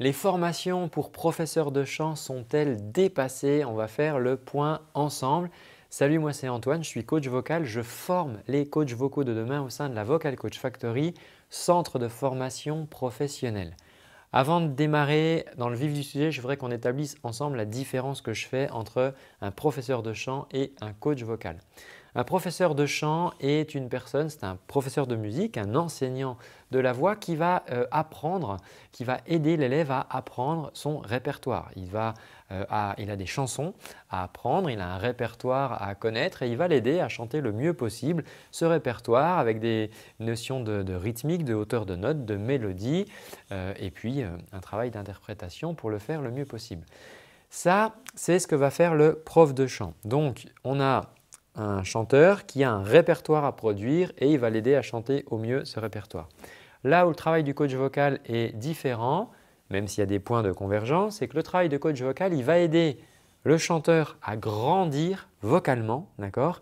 Les formations pour professeurs de chant sont-elles dépassées On va faire le point ensemble. Salut, moi c'est Antoine, je suis coach vocal, je forme les coachs vocaux de demain au sein de la Vocal Coach Factory, centre de formation professionnelle. Avant de démarrer dans le vif du sujet, je voudrais qu'on établisse ensemble la différence que je fais entre un professeur de chant et un coach vocal. Un professeur de chant est une personne, c'est un professeur de musique, un enseignant de la voix qui va euh, apprendre, qui va aider l'élève à apprendre son répertoire. Euh, il, a des chansons à apprendre, il a un répertoire à connaître et il va l'aider à chanter le mieux possible ce répertoire avec des notions de, rythmique, de hauteur de notes, de mélodie euh, et puis un travail d'interprétation pour le faire le mieux possible. Ça, c'est ce que va faire le prof de chant. Donc, on a un chanteur qui a un répertoire à produire et il va l'aider à chanter au mieux ce répertoire. Là où le travail du coach vocal est différent, même s'il y a des points de convergence, c'est que le travail de coach vocal, il va aider le chanteur à grandir vocalement, d'accord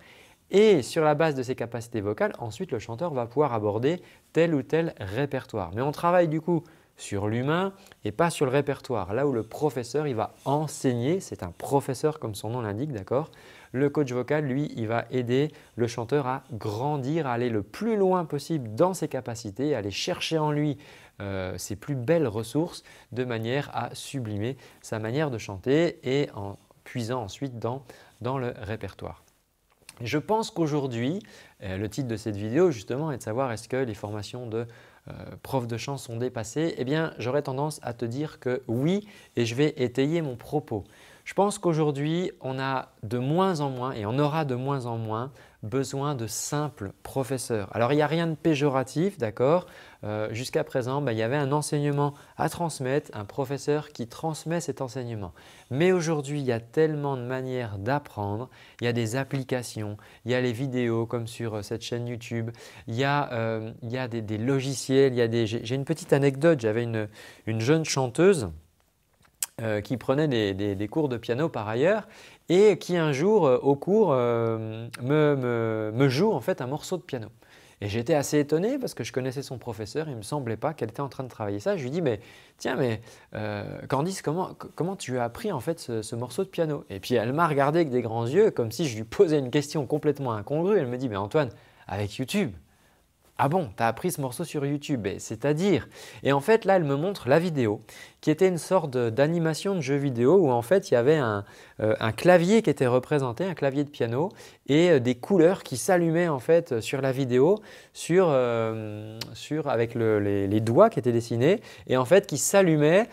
Et sur la base de ses capacités vocales, ensuite le chanteur va pouvoir aborder tel ou tel répertoire. Mais on travaille du coup sur l'humain et pas sur le répertoire. Là où le professeur, il va enseigner, c'est un professeur comme son nom l'indique, d'accord le coach vocal, lui, il va aider le chanteur à grandir, à aller le plus loin possible dans ses capacités, à aller chercher en lui euh, ses plus belles ressources de manière à sublimer sa manière de chanter et en puisant ensuite dans, le répertoire. Je pense qu'aujourd'hui, euh, le titre de cette vidéo justement est de savoir est-ce que les formations de prof euh, profs de chant sont dépassées Eh bien, j'aurais tendance à te dire que oui et je vais étayer mon propos. Je pense qu'aujourd'hui, on a de moins en moins et on aura de moins en moins besoin de simples professeurs. Alors, il n'y a rien de péjoratif, d'accord euh, Jusqu'à présent, bah, il y avait un enseignement à transmettre, un professeur qui transmet cet enseignement. Mais aujourd'hui, il y a tellement de manières d'apprendre. Il y a des applications, il y a les vidéos comme sur euh, cette chaîne YouTube, il y a, euh, des, logiciels, il y a des... J'ai une petite anecdote, j'avais une jeune chanteuse euh, qui prenait des, cours de piano par ailleurs, et qui un jour, euh, au cours, euh, me, joue en fait un morceau de piano. Et j'étais assez étonné parce que je connaissais son professeur, il ne me semblait pas qu'elle était en train de travailler ça. Je lui dis, mais tiens, mais Candice, comment, comment tu as appris en fait ce, ce morceau de piano Et puis elle m'a regardé avec des grands yeux, comme si je lui posais une question complètement incongrue. Elle me dit, mais Antoine, avec YouTube. Ah bon, t'as appris ce morceau sur YouTube, eh, c'est-à-dire Et en fait, là, elle me montre la vidéo, qui était une sorte d'animation de jeu vidéo où en fait, il y avait un, euh, clavier qui était représenté, un clavier de piano, et euh, des couleurs qui s'allumaient en fait euh, sur la vidéo, sur, avec les, doigts qui étaient dessinés, et en fait, qui s'allumaient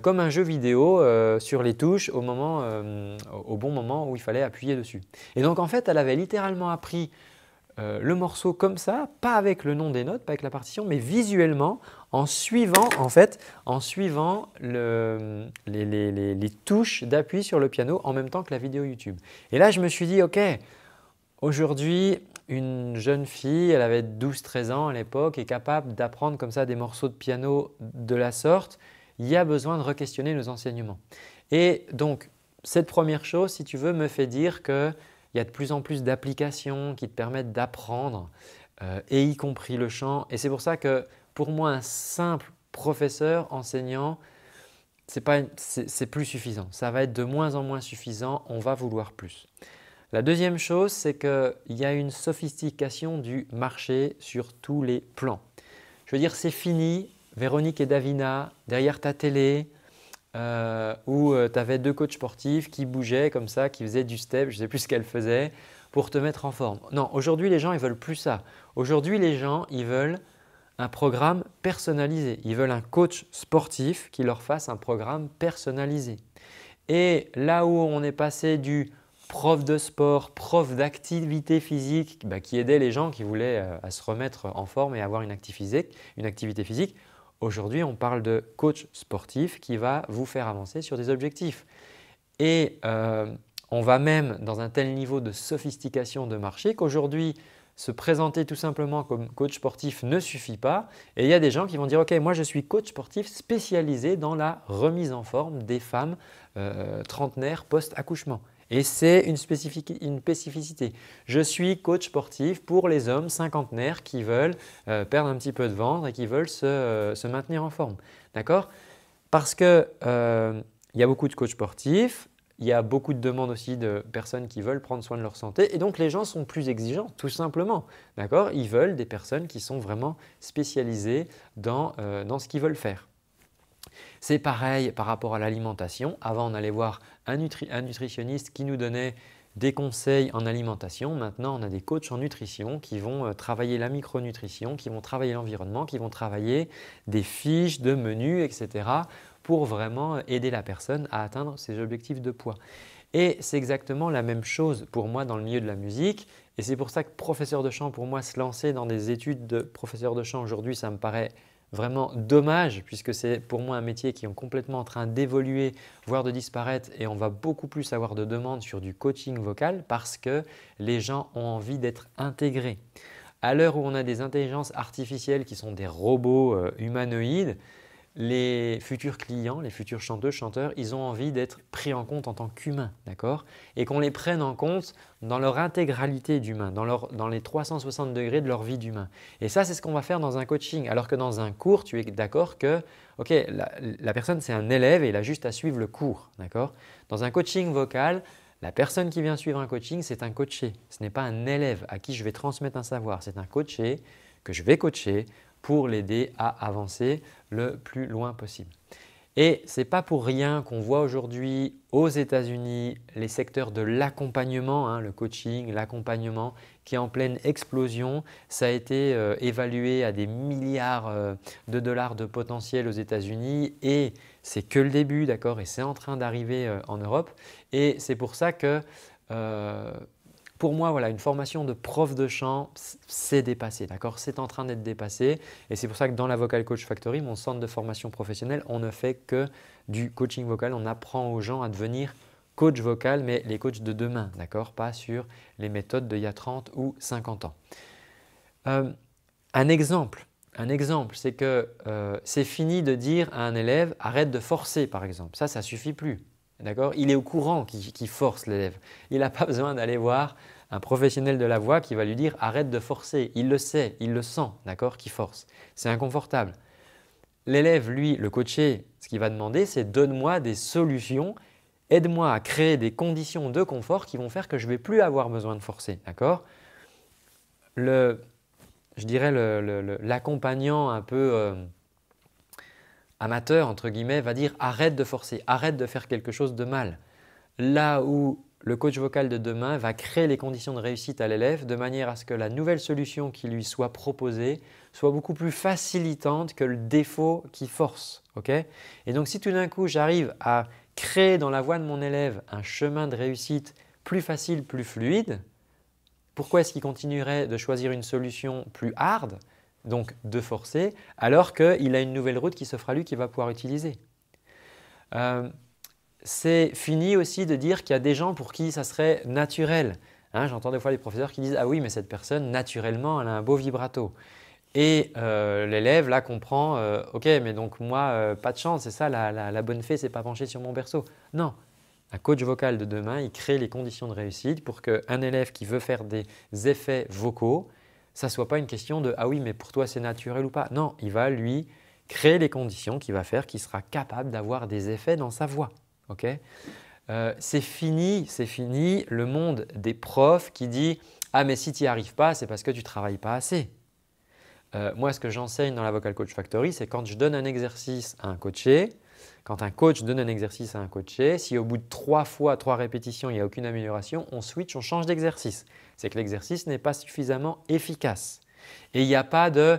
comme un jeu vidéo sur les touches au, au bon moment où il fallait appuyer dessus. Et donc, en fait, elle avait littéralement appris euh, le morceau comme ça, pas avec le nom des notes, pas avec la partition, mais visuellement, en suivant en fait, en suivant les, les, touches d'appui sur le piano en même temps que la vidéo YouTube. Et là, je me suis dit, ok, aujourd'hui, une jeune fille, elle avait 12-13 ans à l'époque, est capable d'apprendre comme ça des morceaux de piano de la sorte. Il y a besoin de re-questionner nos enseignements. Et donc, cette première chose, si tu veux, me fait dire que il y a de plus en plus d'applications qui te permettent d'apprendre, euh, et y compris le chant. Et c'est pour ça que pour moi, un simple professeur, enseignant, c'est plus suffisant. Ça va être de moins en moins suffisant, on va vouloir plus. La deuxième chose, c'est qu'il y a une sophistication du marché sur tous les plans. Je veux dire, c'est fini, Véronique et Davina, derrière ta télé, euh, où euh, tu avais deux coachs sportifs qui bougeaient comme ça, qui faisaient du step, je ne sais plus ce qu'elles faisaient, pour te mettre en forme. Non, aujourd'hui les gens ils veulent plus ça. Aujourd'hui les gens ils veulent un programme personnalisé. Ils veulent un coach sportif qui leur fasse un programme personnalisé. Et là où on est passé du prof de sport, prof d'activité physique, bah, qui aidait les gens qui voulaient euh, à se remettre en forme et avoir une activité physique Aujourd'hui, on parle de coach sportif qui va vous faire avancer sur des objectifs. Et euh, on va même dans un tel niveau de sophistication de marché qu'aujourd'hui, se présenter tout simplement comme coach sportif ne suffit pas. Et il y a des gens qui vont dire, OK, moi je suis coach sportif spécialisé dans la remise en forme des femmes euh, trentenaires post-accouchement. Et c'est une, spécificité. Je suis coach sportif pour les hommes cinquantenaires qui veulent euh, perdre un petit peu de ventre et qui veulent se, euh, maintenir en forme. D'accord Parce qu'il euh, il y a beaucoup de coachs sportifs, il y a beaucoup de demandes aussi de personnes qui veulent prendre soin de leur santé et donc les gens sont plus exigeants, tout simplement. D'accord Ils veulent des personnes qui sont vraiment spécialisées dans ce qu'ils veulent faire. C'est pareil par rapport à l'alimentation. Avant, on allait voir un, nutritionniste qui nous donnait des conseils en alimentation. Maintenant, on a des coachs en nutrition qui vont euh, travailler la micronutrition, qui vont travailler l'environnement, qui vont travailler des fiches de menus, etc. pour vraiment aider la personne à atteindre ses objectifs de poids. Et c'est exactement la même chose pour moi dans le milieu de la musique. Et c'est pour ça que professeur de chant, pour moi, se lancer dans des études de professeur de chant aujourd'hui, ça me paraît vraiment dommage puisque c'est pour moi un métier qui est complètement en train d'évoluer, voire de disparaître et on va beaucoup plus avoir de demandes sur du coaching vocal parce que les gens ont envie d'être intégrés. À l'heure où on a des intelligences artificielles qui sont des robots euh, humanoïdes, les futurs clients, les futurs chanteurs, chanteurs, ils ont envie d'être pris en compte en tant qu'humains, d'accord Et qu'on les prenne en compte dans leur intégralité d'humain, dans, les 360 degrés de leur vie d'humain. Et ça, c'est ce qu'on va faire dans un coaching. Alors que dans un cours, tu es d'accord que, ok, la, la personne, c'est un élève et il a juste à suivre le cours, d'accord Dans un coaching vocal, la personne qui vient suivre un coaching, c'est un coaché. Ce n'est pas un élève à qui je vais transmettre un savoir, c'est un coaché que je vais coacher pour l'aider à avancer le plus loin possible. Et ce n'est pas pour rien qu'on voit aujourd'hui aux États-Unis les secteurs de l'accompagnement, hein, le coaching, l'accompagnement, qui est en pleine explosion. Ça a été euh, évalué à des milliards euh, de dollars de potentiel aux États-Unis et c'est que le début, d'accord Et c'est en train d'arriver euh, en Europe. Et c'est pour ça que pour moi, voilà, une formation de prof de chant, c'est dépassé, d'accord C'est en train d'être dépassé. Et c'est pour ça que dans la Vocal Coach Factory, mon centre de formation professionnelle, on ne fait que du coaching vocal. On apprend aux gens à devenir coach vocal, mais les coachs de demain, d'accord Pas sur les méthodes d'il y a 30 ou 50 ans. Euh, un exemple, un exemple, c'est que euh, c'est fini de dire à un élève arrête de forcer, par exemple. Ça, ça suffit plus. D'accord Il est au courant qui, force l'élève. Il n'a pas besoin d'aller voir un professionnel de la voix qui va lui dire arrête de forcer. Il le sait, il le sent, d'accord Qui force. C'est inconfortable. L'élève, lui, le coaché, ce qu'il va demander, c'est donne-moi des solutions, aide-moi à créer des conditions de confort qui vont faire que je ne vais plus avoir besoin de forcer, d'accord Je dirais l'accompagnant un peu euh, amateur, entre guillemets, va dire arrête de forcer, arrête de faire quelque chose de mal. Là où le coach vocal de demain va créer les conditions de réussite à l'élève de manière à ce que la nouvelle solution qui lui soit proposée soit beaucoup plus facilitante que le défaut qui force. Et donc si tout d'un coup j'arrive à créer dans la voix de mon élève un chemin de réussite plus facile, plus fluide, pourquoi est-ce qu'il continuerait de choisir une solution plus hard donc de forcer, alors qu'il a une nouvelle route qui s'offre à lui qu'il va pouvoir utiliser. Euh, c'est fini aussi de dire qu'il y a des gens pour qui ça serait naturel. Hein, j'entends des fois les professeurs qui disent Ah oui, mais cette personne, naturellement, elle a un beau vibrato. Et euh, l'élève, là, comprend euh, Ok, mais donc moi, pas de chance, c'est ça, la, bonne fée, c'est pas pencher sur mon berceau. Non, un coach vocal de demain, il crée les conditions de réussite pour qu'un élève qui veut faire des effets vocaux, ça ne soit pas une question de ah oui, mais pour toi c'est naturel ou pas. Non, il va lui créer les conditions qui va faire qu'il sera capable d'avoir des effets dans sa voix. ok euh, c'est fini, c'est fini le monde des profs qui dit ah mais si tu n'y arrives pas, c'est parce que tu travailles pas assez. Euh, moi, ce que j'enseigne dans la Vocal Coach Factory, c'est quand je donne un exercice à un coaché, quand un coach donne un exercice à un coaché, si au bout de trois fois, trois répétitions, il n'y a aucune amélioration, on switch, on change d'exercice. C'est que l'exercice n'est pas suffisamment efficace. Et il n'y a pas de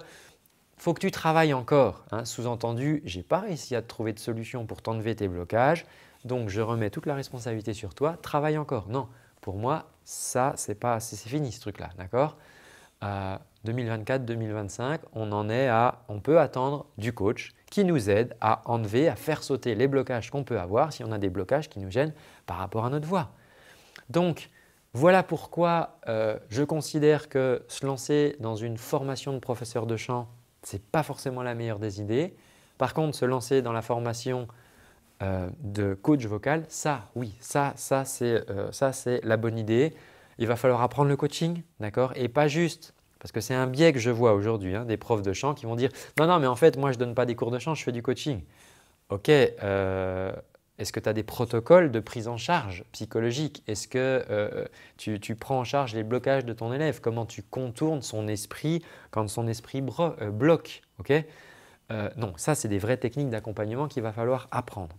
faut que tu travailles encore. Hein Sous-entendu, n'ai pas réussi à te trouver de solution pour t'enlever tes blocages, donc je remets toute la responsabilité sur toi, travaille encore. Non, pour moi, ça, c'est pas, c'est fini ce truc-là, d'accord euh, 2024-2025, on en est à, on peut attendre du coach qui nous aide à enlever, à faire sauter les blocages qu'on peut avoir si on a des blocages qui nous gênent par rapport à notre voix. Donc, voilà pourquoi euh, je considère que se lancer dans une formation de professeur de chant, ce n'est pas forcément la meilleure des idées. Par contre, se lancer dans la formation euh, de coach vocal, ça, oui, euh, ça, c'est la bonne idée. Il va falloir apprendre le coaching, d'accord Et pas juste parce que c'est un biais que je vois aujourd'hui, hein, des profs de chant qui vont dire Non, non, mais en fait, moi, je ne donne pas des cours de chant, je fais du coaching. Ok, euh, est-ce que tu as des protocoles de prise en charge psychologique Est-ce que euh, tu, prends en charge les blocages de ton élève Comment tu contournes son esprit quand son esprit euh, bloque Ok Non, ça, c'est des vraies techniques d'accompagnement qu'il va falloir apprendre.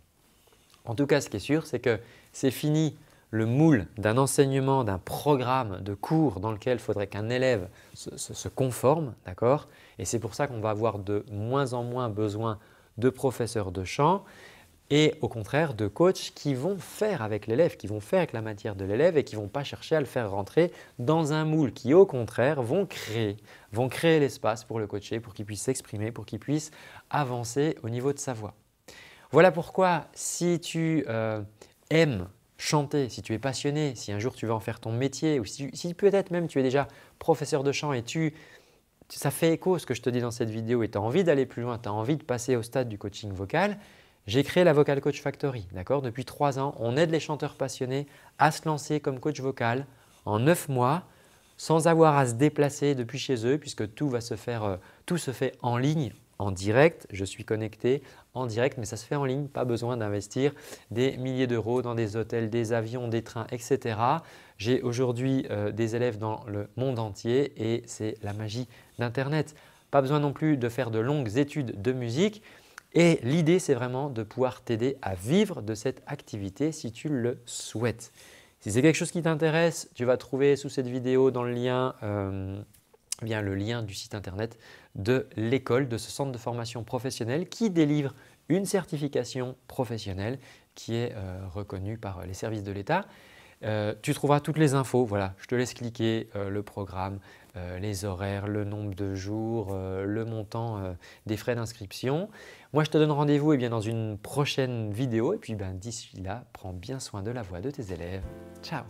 En tout cas, ce qui est sûr, c'est que c'est fini le moule d'un enseignement, d'un programme de cours dans lequel il faudrait qu'un élève se, conforme, d'accord Et c'est pour ça qu'on va avoir de moins en moins besoin de professeurs de chant et au contraire de coachs qui vont faire avec l'élève, qui vont faire avec la matière de l'élève et qui ne vont pas chercher à le faire rentrer dans un moule, qui au contraire vont créer, vont créer l'espace pour le coacher, pour qu'il puisse s'exprimer, pour qu'il puisse avancer au niveau de sa voix. Voilà pourquoi si tu euh, aimes chanter, si tu es passionné, si un jour tu veux en faire ton métier, ou si, peut-être même tu es déjà professeur de chant et tu, ça fait écho ce que je te dis dans cette vidéo et tu as envie d'aller plus loin, tu as envie de passer au stade du coaching vocal, j'ai créé la Vocal Coach Factory. D'accord Depuis trois ans, on aide les chanteurs passionnés à se lancer comme coach vocal en neuf mois sans avoir à se déplacer depuis chez eux puisque tout, va se faire, euh, tout se fait en ligne, en direct, je suis connecté en direct, mais ça se fait en ligne, pas besoin d'investir des milliers d'euros dans des hôtels, des avions, des trains, etc. J'ai aujourd'hui euh, des élèves dans le monde entier et c'est la magie d'Internet. Pas besoin non plus de faire de longues études de musique et l'idée c'est vraiment de pouvoir t'aider à vivre de cette activité si tu le souhaites. Si c'est quelque chose qui t'intéresse, tu vas trouver sous cette vidéo dans le lien euh, via eh le lien du site internet de l'école, de ce centre de formation professionnelle qui délivre une certification professionnelle qui est euh, reconnue par les services de l'État. Euh, tu trouveras toutes les infos, voilà, je te laisse cliquer euh, le programme, les horaires, le nombre de jours, le montant des frais d'inscription. Moi, je te donne rendez-vous et eh bien, dans une prochaine vidéo et puis ben, d'ici là, prends bien soin de la voix de tes élèves. Ciao